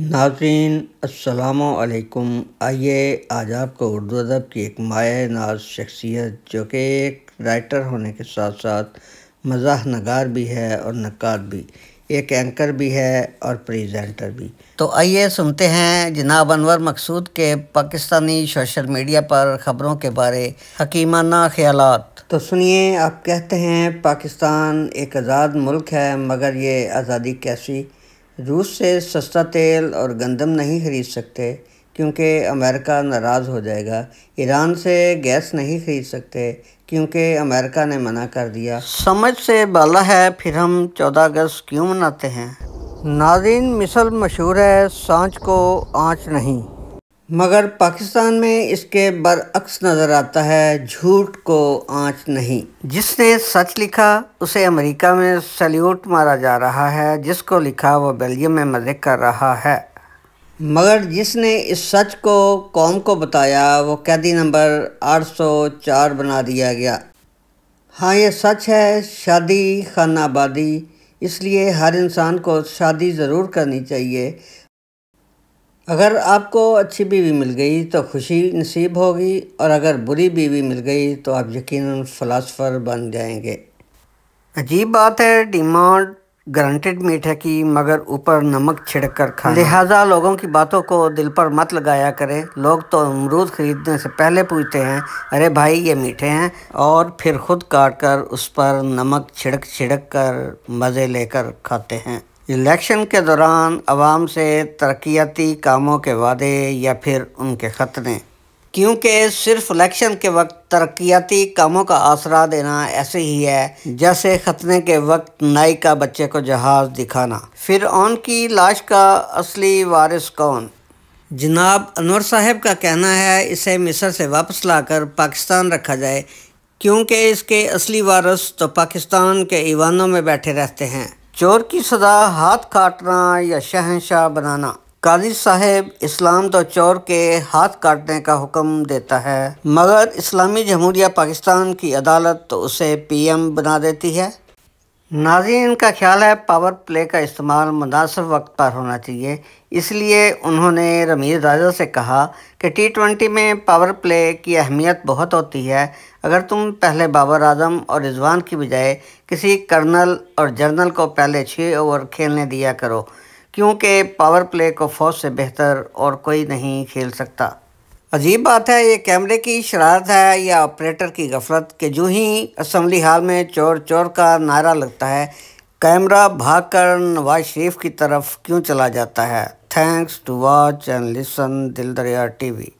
नाजीन असलकुम आइए आज आपको उर्दू अदब की एक माय नाज शख्सियत जो कि एक राइटर होने के साथ साथ मजाह नगार भी है और नक़ाद भी एक एंकर भी है और प्रेजेंटर भी तो आइए सुनते हैं जनाब अनवर मकसूद के पाकिस्तानी सोशल मीडिया पर ख़बरों के बारे हकीमाना ख्याल तो सुनिए आप कहते हैं पाकिस्तान एक आज़ाद मुल्क है मगर ये आज़ादी कैसी रूस से सस्ता तेल और गंदम नहीं खरीद सकते क्योंकि अमेरिका नाराज़ हो जाएगा ईरान से गैस नहीं खरीद सकते क्योंकि अमेरिका ने मना कर दिया समझ से बाला है फिर हम चौदह अगस्त क्यों मनाते हैं नाजिन मिसल मशहूर है सांच को आँच नहीं मगर पाकिस्तान में इसके बरअक्स नज़र आता है झूठ को आंच नहीं जिसने सच लिखा उसे अमेरिका में सल्यूट मारा जा रहा है जिसको लिखा वो बेल्जियम में मज़े कर रहा है मगर जिसने इस सच को कौम को बताया वो कैदी नंबर 804 बना दिया गया हाँ ये सच है शादी खाना आबादी इसलिए हर इंसान को शादी ज़रूर करनी चाहिए अगर आपको अच्छी बीवी मिल गई तो खुशी नसीब होगी और अगर बुरी बीवी मिल गई तो आप यकीन फ़लासफ़र बन जाएंगे अजीब बात है डिमांड ग्रांटेड मीठे की मगर ऊपर नमक छिड़क कर खा लिहाजा लोगों की बातों को दिल पर मत लगाया करें लोग तो अमरूद ख़रीदने से पहले पूछते हैं अरे भाई ये मीठे हैं और फिर ख़ुद काट कर उस पर नमक छिड़क छिड़क कर मज़े लेकर खाते हैं इलेक्शन के दौरान आवाम से तरक्याती कामों के वादे या फिर उनके ख़तरे क्योंकि सिर्फ इलेक्शन के वक्त तरक्याती कामों का आसरा देना ऐसे ही है जैसे खतने के वक्त नाई का बच्चे को जहाज़ दिखाना फिर ऑन की लाश का असली वारिस कौन जनाब अनवर साहब का कहना है इसे मिस्र से वापस लाकर पाकिस्तान रखा जाए क्योंकि इसके असली वारस तो पाकिस्तान के ईवानों में बैठे रहते हैं चोर की सजा हाथ काटना या शहनशाह बनाना काजी साहेब इस्लाम तो चोर के हाथ काटने का हुक्म देता है मगर इस्लामी जमहूरिया पाकिस्तान की अदालत तो उसे पीएम बना देती है नाजीन का ख्याल है पावर प्ले का इस्तेमाल मुनासिब वक्त पर होना चाहिए इसलिए उन्होंने रमीज़ राजा से कहा कि टी ट्वेंटी में पावर प्ले की अहमियत बहुत होती है अगर तुम पहले बाबर आजम और रिजवान की बजाय किसी कर्नल और जर्नल को पहले छः ओवर खेलने दिया करो क्योंकि पावर प्ले को फौज से बेहतर और कोई नहीं खेल सकता अजीब बात है ये कैमरे की शरारत है या ऑपरेटर की गफलत के जो ही असम्बली हाल में चोर चोर का नारा लगता है कैमरा भागकर नवाज शरीफ की तरफ क्यों चला जाता है thanks to watch and listen Dil Dariya T V